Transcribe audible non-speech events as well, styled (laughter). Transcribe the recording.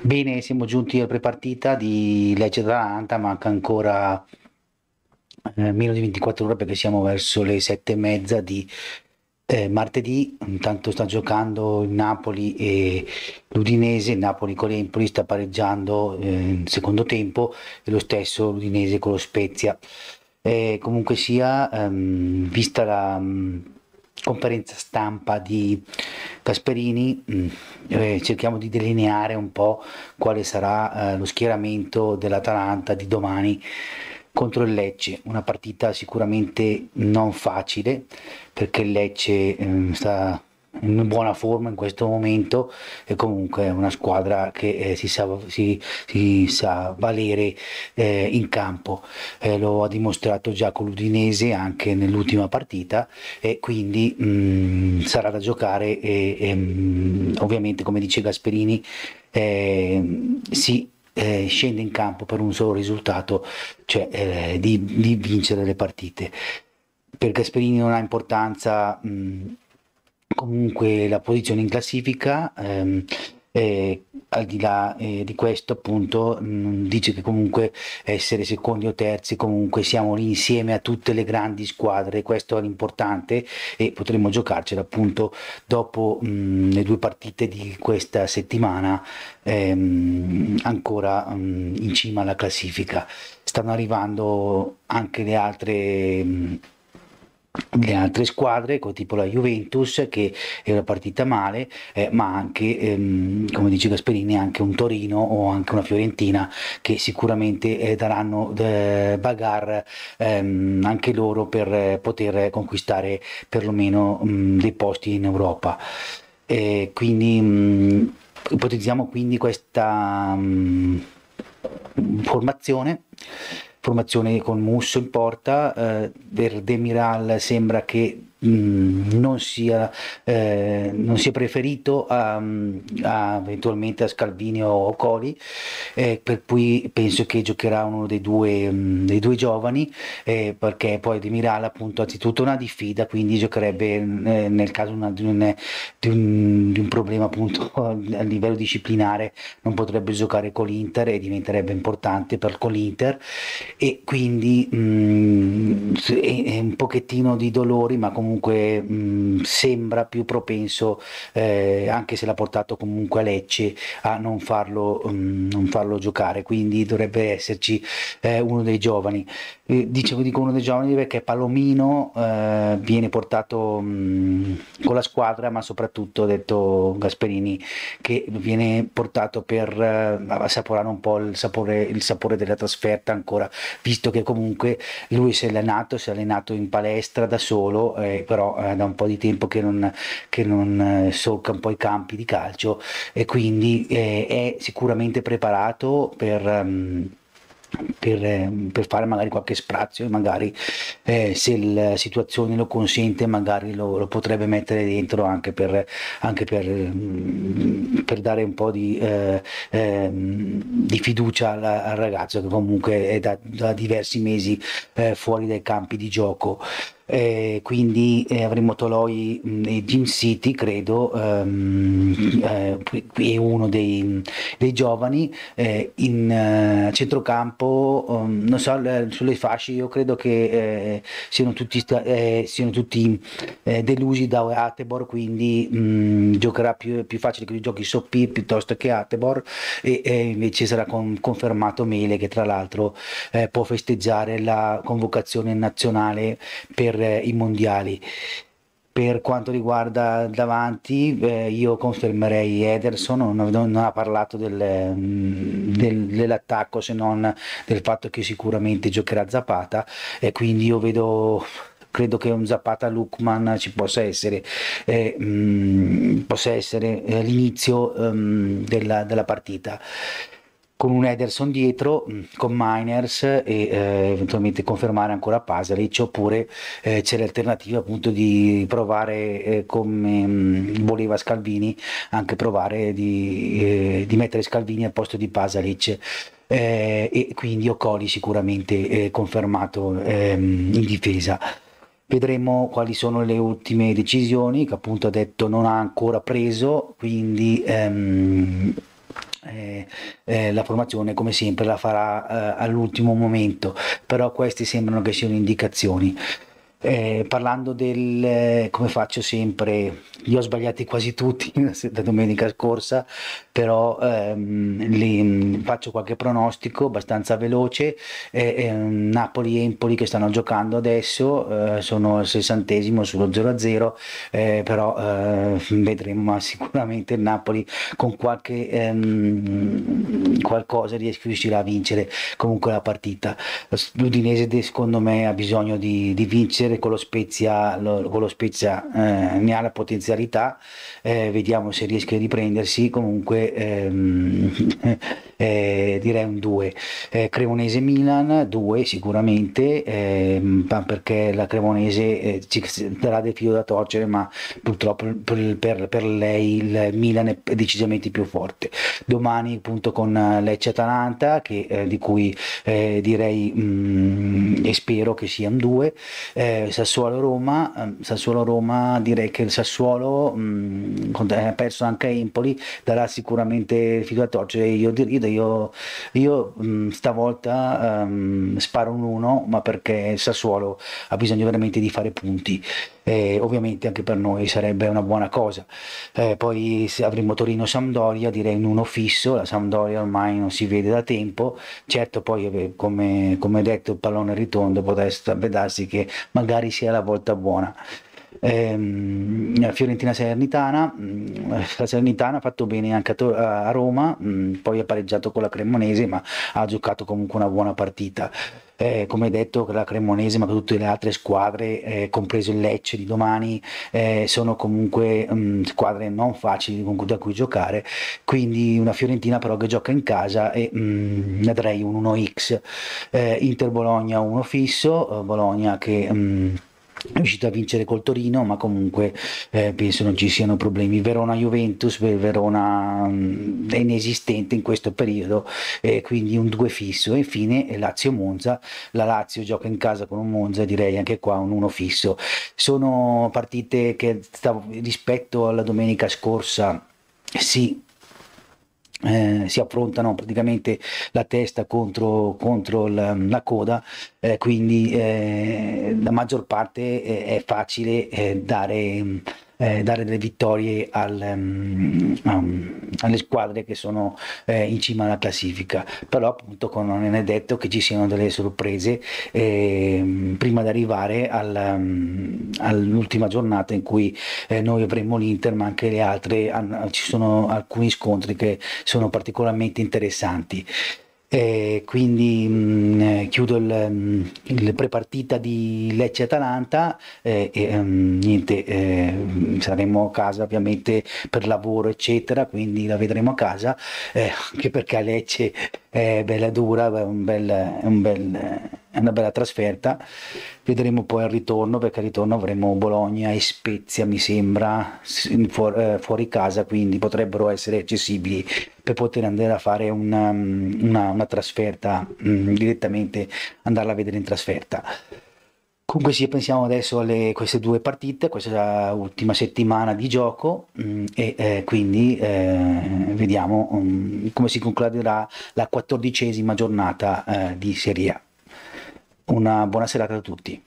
Bene, siamo giunti alla prepartita di Lecce Atalanta, manca ancora eh, meno di 24 ore perché siamo verso le 7 e mezza di eh, martedì. Intanto sta giocando il Napoli e l'Udinese, il Napoli con l'Empoli sta pareggiando eh, in secondo tempo e lo stesso l'Udinese con lo Spezia. Eh, comunque sia, ehm, vista la... Mh, conferenza stampa di Casperini mm, eh, cerchiamo di delineare un po' quale sarà eh, lo schieramento dell'Atalanta di domani contro il Lecce, una partita sicuramente non facile perché il Lecce eh, sta in buona forma in questo momento e comunque è una squadra che eh, si, sa, si, si, sa, valere eh, in campo, eh, lo ha dimostrato già con l'Udinese anche nell'ultima partita e quindi mh, mm, sarà da giocare e, e mh, mm, ovviamente come dice Gasperini eh, si eh, scende in campo per un solo risultato, cioè eh, di, di, vincere le partite. Per Gasperini non ha importanza mh, mm, comunque la posizione in classifica. Ehm, eh, al di là eh, di questo appunto mh, dice che comunque essere secondi o terzi comunque siamo lì insieme a tutte le grandi squadre questo è l'importante e potremo giocarcela appunto dopo mh, mm, le due partite di questa settimana ehm, ancora mh, mm, in cima alla classifica stanno arrivando anche le altre mm, le altre squadre, tipo la Juventus che era partita male, eh, ma anche, ehm, come dice Gasperini, anche un Torino o anche una Fiorentina che sicuramente eh, daranno eh, bagar ehm, anche loro per eh, poter conquistare perlomeno mh, mm, dei posti in Europa. quindi mh, mm, ipotizziamo quindi questa mh, mm, formazione formazione con Musso in porta, eh, Verdemiral sembra che Mm, non, sia, eh, non, sia, preferito a, mm, a, eventualmente a Scalvini o Coli, eh, per cui penso che giocherà uno dei due, mm, dei due giovani, eh, perché poi di Mirala appunto anzitutto una diffida, quindi giocherebbe eh, nel caso una, di, un, di, un, di, un, problema appunto (laughs) a livello disciplinare, non potrebbe giocare con l'Inter e diventerebbe importante per, con l'Inter e quindi mh, è, è un pochettino di dolori, ma comunque comunque mh, mm, sembra più propenso, eh, anche se l'ha portato comunque a Lecce, a non farlo, mh, mm, non farlo giocare, quindi dovrebbe esserci eh, uno dei giovani. Eh, dicevo, dico uno dei giovani perché Palomino eh, viene portato mh, mm, con la squadra, ma soprattutto, ha detto Gasperini, che viene portato per eh, assaporare un po' il sapore, il sapore della trasferta ancora, visto che comunque lui si è allenato, si è allenato in palestra da solo, eh, che però eh, da un po' di tempo che non, che non eh, solca un po' i campi di calcio e quindi eh, è sicuramente preparato per... Um, per, ehm, per, fare magari qualche sprazio e magari eh, se la situazione lo consente magari lo, lo potrebbe mettere dentro anche per, anche per, mm, per dare un po' di, eh, eh, di fiducia al, al, ragazzo che comunque è da, da diversi mesi eh, fuori dai campi di gioco eh, quindi eh, avremo Toloi e Jim City credo ehm, è eh, uno dei, dei giovani eh, in eh, centrocampo um, non so sulle fasce io credo che siano tutti, siano tutti delusi da Atebor quindi mh, giocherà più, più facile che giochi Soppi piuttosto che Atebor e, e invece sarà con, confermato Mele che tra l'altro può festeggiare la convocazione nazionale per per eh, i mondiali. Per quanto riguarda davanti, eh, io confermerei Ederson, non, non ha parlato del, mm, del, dell'attacco se non del fatto che sicuramente giocherà Zapata e quindi io vedo credo che un Zapata Lukman ci possa essere, eh, mh, mm, possa essere eh, l'inizio um, della, della partita con un Ederson dietro, mm, con Miners e eh, eventualmente confermare ancora Pasalic, oppure eh, c'è l'alternativa appunto di provare eh, come mh, mm, voleva Scalvini, anche provare di, eh, di mettere Scalvini al posto di Pasalic. Eh, e quindi Ocoli sicuramente eh, confermato ehm, in difesa. Vedremo quali sono le ultime decisioni che appunto ha detto non ha ancora preso, quindi ehm, eh, la formazione come sempre la farà eh, all'ultimo momento, però queste sembrano che siano indicazioni. Eh, parlando del eh, come faccio sempre, li ho sbagliati quasi tutti da (laughs) domenica scorsa, però ehm, li, mm, faccio qualche pronostico abbastanza veloce. Eh, eh, Napoli e Empoli che stanno giocando adesso eh, sono al sessantesimo sullo 0-0, eh, però eh, (laughs) vedremo ma sicuramente il Napoli con qualche ehm, qualcosa riuscirà a vincere comunque la partita. L'Udinese secondo me ha bisogno di, di vincere con lo Spezia, lo, con lo Spezia eh, ne ha la potenzialità, vediamo se riesce a riprendersi comunque ehm, (laughs) eh, direi un 2. Eh, Cremonese Milan 2 sicuramente, ehm, perché la Cremonese eh, ci darà del filo da torcere, ma purtroppo per, per, per, lei il Milan è decisamente più forte. Domani appunto con Lecce Atalanta, che, eh, di cui eh, direi mh, mm, e spero che sia un 2, eh, Sassuolo Roma, ehm, Sassuolo Roma direi che il Sassuolo mh, mm, ha perso anche Empoli, darà sicuramente sicuramente a torcere io dirido, io, io mh, mm, stavolta um, sparo un 1, ma perché il Sassuolo ha bisogno veramente di fare punti. Eh, ovviamente anche per noi sarebbe una buona cosa. Eh, poi avremo Torino-Sampdoria, direi un 1 fisso, la Sampdoria ormai non si vede da tempo, certo poi eh, come, come detto il pallone ritondo potrebbe darsi che magari sia la volta buona. Eh, Fiorentina-Salernitana, mm, la Salernitana ha fatto bene anche a, Roma, mm, poi ha pareggiato con la Cremonese, ma ha giocato comunque una buona partita. Eh, come detto la Cremonese ma tutte le altre squadre eh, compreso il Lecce di domani eh, sono comunque mh, mm, squadre non facili con, da cui giocare quindi una Fiorentina però che gioca in casa e mh, ne darei un 1x eh, Inter Bologna 1 fisso eh, Bologna che mh, riuscito a vincere col Torino, ma comunque eh, penso non ci siano problemi. Verona-Juventus, Verona mh, mm, è inesistente in questo periodo, eh, quindi un 2 fisso. E infine Lazio-Monza, la Lazio gioca in casa con un Monza, direi anche qua un 1 fisso. Sono partite che stavo, rispetto alla domenica scorsa sì, eh, si affrontano praticamente la testa contro, contro la, la, coda, eh, quindi eh, la maggior parte eh, è facile eh, dare eh, dare delle vittorie al, um, um, alle squadre che sono eh, in cima alla classifica. Però appunto non è detto che ci siano delle sorprese eh, prima di arrivare al, um, all'ultima giornata in cui eh, noi avremo l'Inter, ma anche le altre, an- ci sono alcuni scontri che sono particolarmente interessanti. Mm, eh, quindi mh, chiudo il, mm, il, prepartita di Lecce-Atalanta eh, e um, niente, eh, saremo a casa ovviamente per lavoro eccetera, quindi la vedremo a casa, eh, anche perché Lecce è bella dura, è un bel, è un bel è una bella trasferta. Vedremo poi al ritorno, perché al ritorno avremo Bologna e Spezia, mi sembra, eh, fuori casa, quindi potrebbero essere accessibili per poter andare a fare una, mm, una, una trasferta mm, direttamente, andarla a vedere in trasferta. Comunque sì, pensiamo adesso a queste due partite, questa ultima settimana di gioco mh, mm, e eh, quindi eh, vediamo um, come si concluderà la quattordicesima giornata eh, di Serie A. Una buona serata a tutti.